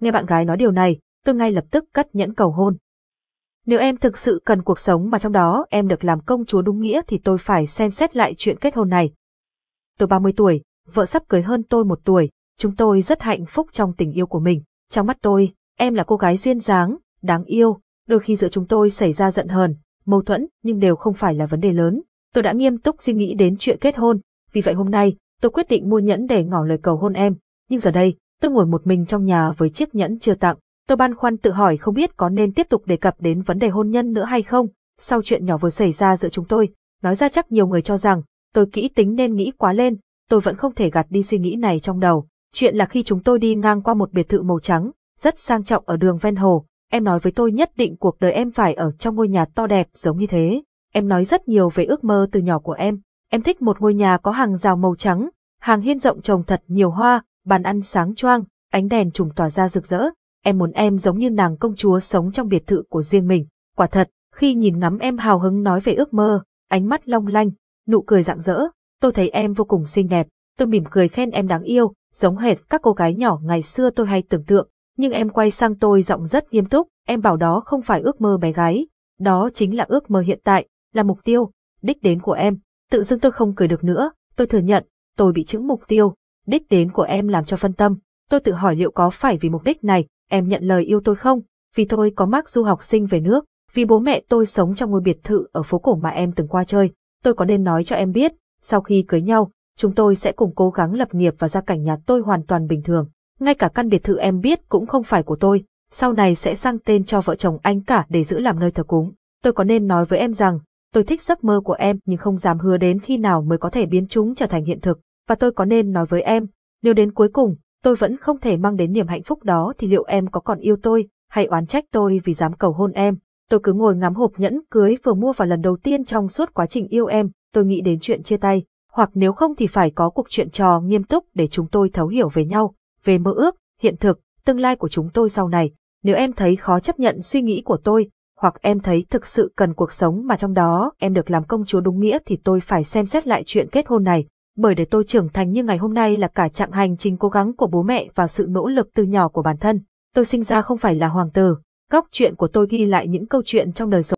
Nghe bạn gái nói điều này, tôi ngay lập tức cắt nhẫn cầu hôn. Nếu em thực sự cần cuộc sống mà trong đó em được làm công chúa đúng nghĩa thì tôi phải xem xét lại chuyện kết hôn này. Tôi 30 tuổi, vợ sắp cưới hơn tôi một tuổi, chúng tôi rất hạnh phúc trong tình yêu của mình. Trong mắt tôi, em là cô gái duyên dáng, đáng yêu, đôi khi giữa chúng tôi xảy ra giận hờn, mâu thuẫn nhưng đều không phải là vấn đề lớn. Tôi đã nghiêm túc suy nghĩ đến chuyện kết hôn, vì vậy hôm nay tôi quyết định mua nhẫn để ngỏ lời cầu hôn em. Nhưng giờ đây, Tôi ngồi một mình trong nhà với chiếc nhẫn chưa tặng, tôi băn khoăn tự hỏi không biết có nên tiếp tục đề cập đến vấn đề hôn nhân nữa hay không, sau chuyện nhỏ vừa xảy ra giữa chúng tôi, nói ra chắc nhiều người cho rằng, tôi kỹ tính nên nghĩ quá lên, tôi vẫn không thể gạt đi suy nghĩ này trong đầu. Chuyện là khi chúng tôi đi ngang qua một biệt thự màu trắng, rất sang trọng ở đường ven hồ, em nói với tôi nhất định cuộc đời em phải ở trong ngôi nhà to đẹp giống như thế. Em nói rất nhiều về ước mơ từ nhỏ của em, em thích một ngôi nhà có hàng rào màu trắng, hàng hiên rộng trồng thật nhiều hoa, bàn ăn sáng choang, ánh đèn trùng tỏa ra rực rỡ. Em muốn em giống như nàng công chúa sống trong biệt thự của riêng mình. Quả thật, khi nhìn ngắm em hào hứng nói về ước mơ, ánh mắt long lanh, nụ cười rạng rỡ, tôi thấy em vô cùng xinh đẹp. Tôi mỉm cười khen em đáng yêu, giống hệt các cô gái nhỏ ngày xưa tôi hay tưởng tượng. Nhưng em quay sang tôi giọng rất nghiêm túc, em bảo đó không phải ước mơ bé gái, đó chính là ước mơ hiện tại, là mục tiêu, đích đến của em. Tự dưng tôi không cười được nữa, tôi thừa nhận, tôi bị chững mục tiêu, Đích đến của em làm cho phân tâm, tôi tự hỏi liệu có phải vì mục đích này em nhận lời yêu tôi không, vì tôi có mắc du học sinh về nước, vì bố mẹ tôi sống trong ngôi biệt thự ở phố cổ mà em từng qua chơi. Tôi có nên nói cho em biết, sau khi cưới nhau, chúng tôi sẽ cùng cố gắng lập nghiệp và gia cảnh nhà tôi hoàn toàn bình thường. Ngay cả căn biệt thự em biết cũng không phải của tôi, sau này sẽ sang tên cho vợ chồng anh cả để giữ làm nơi thờ cúng. Tôi có nên nói với em rằng, tôi thích giấc mơ của em nhưng không dám hứa đến khi nào mới có thể biến chúng trở thành hiện thực và tôi có nên nói với em, nếu đến cuối cùng, tôi vẫn không thể mang đến niềm hạnh phúc đó thì liệu em có còn yêu tôi, hay oán trách tôi vì dám cầu hôn em. Tôi cứ ngồi ngắm hộp nhẫn cưới vừa mua vào lần đầu tiên trong suốt quá trình yêu em, tôi nghĩ đến chuyện chia tay, hoặc nếu không thì phải có cuộc chuyện trò nghiêm túc để chúng tôi thấu hiểu về nhau, về mơ ước, hiện thực, tương lai của chúng tôi sau này. Nếu em thấy khó chấp nhận suy nghĩ của tôi, hoặc em thấy thực sự cần cuộc sống mà trong đó em được làm công chúa đúng nghĩa thì tôi phải xem xét lại chuyện kết hôn này bởi để tôi trưởng thành như ngày hôm nay là cả trạng hành trình cố gắng của bố mẹ và sự nỗ lực từ nhỏ của bản thân. Tôi sinh ra không phải là hoàng tử, góc chuyện của tôi ghi lại những câu chuyện trong đời sống